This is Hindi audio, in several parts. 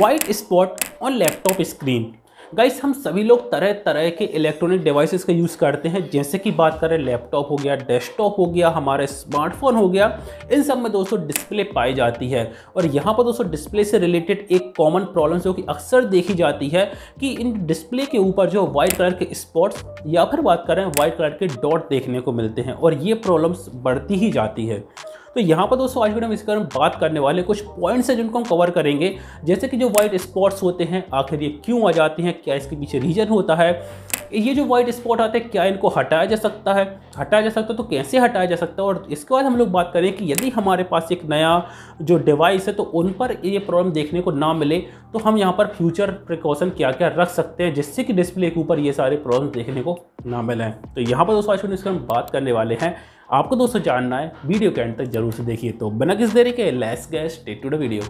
white spot on laptop screen guys हम सभी लोग तरह तरह के इलेक्ट्रॉनिक डिवाइसेस का यूज़ करते हैं जैसे कि बात करें लैपटॉप हो गया डेस्कटॉप हो गया हमारे स्मार्टफोन हो गया इन सब में दोस्तों डिस्प्ले पाई जाती है और यहाँ पर दोस्तों डिस्प्ले से रिलेटेड एक कॉमन प्रॉब्लम जो कि अक्सर देखी जाती है कि इन डिस्प्ले के ऊपर जो वाइट कलर के स्पॉट्स या फिर बात करें वाइट कलर के डॉट देखने को मिलते हैं और ये प्रॉब्लम्स बढ़ती ही जाती है तो यहाँ पर दोस्तों आज वीडियो में इसके बारे में बात करने वाले कुछ पॉइंट्स हैं जिनको हम कवर करेंगे जैसे कि जो वाइट स्पॉट्स होते हैं आखिर ये क्यों आ जाते हैं क्या इसके पीछे रीजन होता है ये जो वाइट स्पॉट आते हैं क्या इनको हटाया जा सकता है हटाया जा सकता है तो कैसे हटाया जा सकता है और इसके बाद हम लोग बात करें कि यदि हमारे पास एक नया जो डिवाइस है तो उन पर ये प्रॉब्लम देखने को ना मिले तो हम यहाँ पर फ्यूचर प्रिकॉशन क्या क्या रख सकते हैं जिससे कि डिस्प्ले के ऊपर ये सारे प्रॉब्लम देखने को ना मिले तो यहाँ पर दोस्तों आज हम बात करने वाले हैं आपको दोस्तों जानना है वीडियो के एंड तक जरूर से देखिए तो बिना किस देरी के let's guys take to the video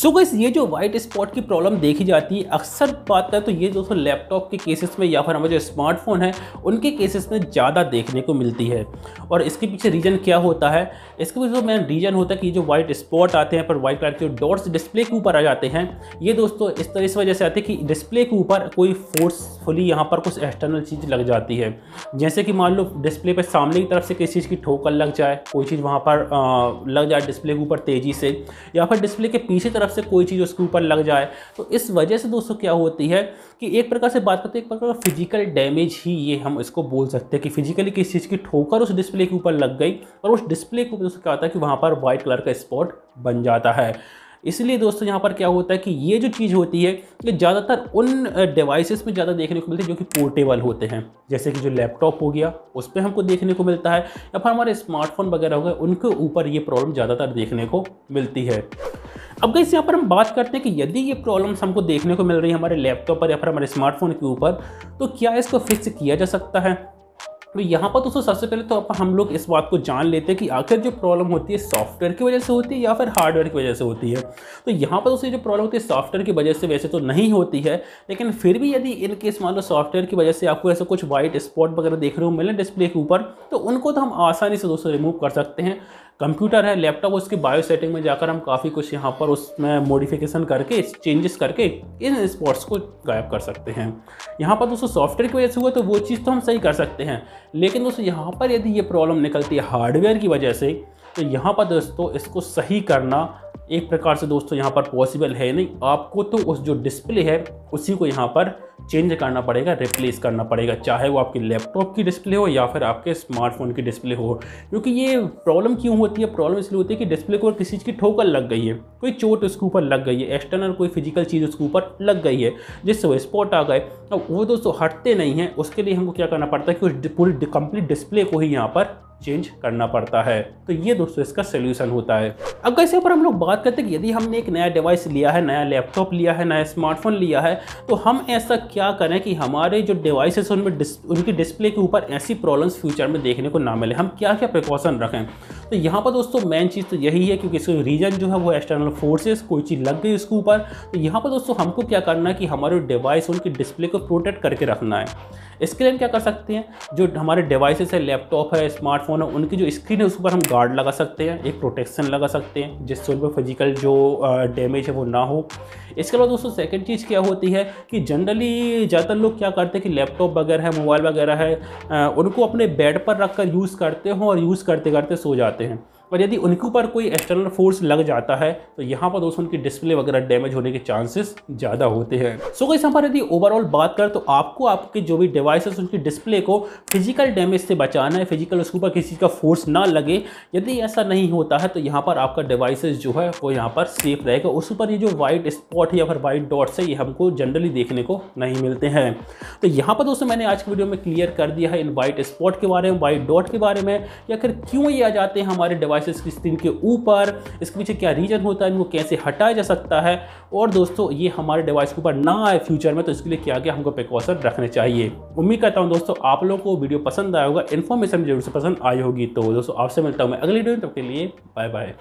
so guys ये जो व्हाइट स्पॉट की प्रॉब्लम देखी जाती है अक्सर बात है तो ये दोस्तों लैपटॉप के केसेस में या फिर हमारे जो स्मार्टफोन है उनके केसेस में ज़्यादा देखने को मिलती है और इसके पीछे रीज़न क्या होता है इसके पीछे मेन रीज़न होता है कि जो व्हाइट स्पॉट आते हैं पर व्हाइट कलर के डॉट्स डिस्प्ले के ऊपर आ जाते हैं ये दोस्तों इस तरह इस वजह से आते हैं कि डिस्प्ले के ऊपर कोई फोर्सफुली यहाँ पर कुछ एक्सटर्नल चीज़ लग जाती है जैसे कि मान लो डिस्प्ले पर सामने की तरफ से किसी चीज़ की ठोकर लग जाए कोई चीज़ वहाँ पर आ, लग जाए डिस्प्ले के ऊपर तेज़ी से या फिर डिस्प्ले के पीछे तरफ से कोई चीज़ उसके ऊपर लग जाए तो इस वजह से दोस्तों क्या होती है कि एक प्रकार से बात करते हैं एक प्रकार का फिजिकल डैमेज ही ये हम इसको बोल सकते हैं कि फिजिकली किस चीज़ की ठोकर उस डिस्प्ले के ऊपर लग गई और उस डिस्प्ले के ऊपर क्या होता है कि वहाँ पर वाइट कलर का स्पॉट बन जाता है इसलिए दोस्तों यहाँ पर क्या होता है कि ये जो चीज़ होती है ये ज़्यादातर उन डिवाइसेस में ज़्यादा देखने को मिलती है जो कि पोर्टेबल होते हैं जैसे कि जो लैपटॉप हो गया उस पर हमको देखने को मिलता है या फिर हमारे स्मार्टफोन वगैरह हो गए उनके ऊपर ये प्रॉब्लम ज़्यादातर देखने को मिलती है अब गई यहाँ पर हम बात करते हैं कि यदि ये प्रॉब्लम्स हमको देखने को मिल रही है हमारे लैपटॉप पर या फिर हमारे स्मार्टफोन के ऊपर तो क्या इसको फिक्स किया जा सकता है तो यहाँ पर दोस्तों सबसे पहले तो हम लोग इस बात को जान लेते हैं कि आखिर जो प्रॉब्लम होती है सॉफ्टवेयर की वजह से होती है या फिर हार्डवेयर की वजह से होती है तो यहाँ पर दोस्तों जो प्रॉब्लम होती है सॉफ्टवेयर की वजह से वैसे तो नहीं होती है लेकिन फिर भी यदि इनकेस मान लो सॉफ्टवेयर की वजह से आपको ऐसे कुछ वाइट स्पॉट वगैरह देखने को मिले डिस्प्ले के ऊपर तो उनको तो हम आसानी से दोस्तों रिमूव कर सकते हैं कंप्यूटर है लैपटॉप उसकी बायो सेटिंग में जाकर हम काफ़ी कुछ यहाँ पर उसमें मॉडिफिकेशन करके चेंजेस करके इन स्पॉट्स को गायब कर सकते हैं यहाँ पर दोस्तों सॉफ्टवेयर की वजह से हुआ तो वो चीज़ तो हम सही कर सकते हैं लेकिन दोस्तों यहाँ पर यदि ये प्रॉब्लम निकलती है हार्डवेयर की वजह से तो यहाँ पर दोस्तों इसको सही करना एक प्रकार से दोस्तों यहाँ पर पॉसिबल है नहीं आपको तो उस जो डिस्प्ले है उसी को यहाँ पर चेंज करना पड़ेगा रिप्लेस करना पड़ेगा चाहे वो आपके लैपटॉप की डिस्प्ले हो या फिर आपके स्मार्टफोन की डिस्प्ले हो क्योंकि ये प्रॉब्लम क्यों होती है प्रॉब्लम इसलिए होती है कि डिस्प्ले को किसी चीज़ की ठोकर लग गई है कोई चोट उसके ऊपर लग गई है एक्सटर्नल कोई फिजिकल चीज़ उसके ऊपर लग गई है जिससे वो स्पॉट आ गए अब तो वो दोस्तों हटते नहीं हैं उसके लिए हमको क्या करना पड़ता है कि उस पूरी कंप्लीट डिस्प्ले को ही यहाँ पर चेंज करना पड़ता है तो ये दोस्तों इसका सोल्यूशन होता है अब कैसे ऊपर हम लोग बात करते हैं कि यदि हमने एक नया डिवाइस लिया है नया लैपटॉप लिया है नया स्मार्टफोन लिया है तो हम ऐसा क्या करें कि हमारे जो है उनमें डिस, उनकी डिस्प्ले के ऊपर ऐसी प्रॉब्लम्स फ्यूचर में देखने को ना मिले हम क्या क्या प्रिकॉशन रखें तो यहाँ पर दोस्तों मेन चीज़ तो यही है क्योंकि इसका रीज़न जो है वो एक्सटर्नल फोर्सेस कोई चीज़ लग गई उसके ऊपर तो यहाँ पर दोस्तों हमको क्या करना है कि हमारे डिवाइस उनकी डिस्प्ले को प्रोटेक्ट करके रखना है इसके लिए हम क्या कर सकते हैं जो हमारे डिवाइसेस है लैपटॉप है स्मार्टफोन फ़ोन है उनकी जो स्क्रीन है उस पर हम गार्ड लगा सकते हैं एक प्रोटेक्शन लगा सकते हैं जिससे उन पर फिजिकल जो डैमेज है वो ना हो इसके अलावा दोस्तों सेकेंड चीज़ क्या होती है कि जनरली ज़्यादातर लोग क्या करते हैं कि लैपटॉप वगैरह है मोबाइल वगैरह है उनको अपने बेड पर रख कर यूज़ करते हों और यूज़ करते करते सो जाते हैं और यदि उनके ऊपर कोई एक्सटर्नल फोर्स लग जाता है तो यहाँ पर दोस्तों उनकी डिस्प्ले वगैरह डैमेज होने के चांसेस ज़्यादा होते हैं सो so, यहाँ पर यदि ओवरऑल बात करें तो आपको आपके जो भी डिवाइसेस उनकी डिस्प्ले को फिजिकल डैमेज से बचाना है फिजिकल उसके ऊपर किसी का फोर्स ना लगे यदि ऐसा नहीं होता है तो यहाँ पर आपका डिवाइसेज जो है वो यहाँ पर सेफ रहेगा उस ऊपर ये जो वाइट स्पॉट या फिर वाइट डॉट्स है ये हमको जनरली देखने को नहीं मिलते हैं तो यहाँ पर दोस्तों मैंने आज की वीडियो में क्लियर कर दिया है इन वाइट स्पॉट के बारे में वाइट डॉट के बारे में या फिर क्यों ये आ जाते हैं हमारे डिवाइस डिवाइसेस की स्क्रीन के ऊपर इसके पीछे क्या रीजन होता है इनको कैसे हटाया जा सकता है और दोस्तों ये हमारे डिवाइस के ऊपर ना आए फ्यूचर में तो इसके लिए क्या क्या हमको प्रिकॉशन रखने चाहिए उम्मीद करता हूँ दोस्तों आप लोगों को वीडियो पसंद आया होगा इन्फॉर्मेशन जरूर से पसंद आई होगी तो दोस्तों आपसे मिलता हूँ मैं अगली वीडियो तब के लिए बाय बाय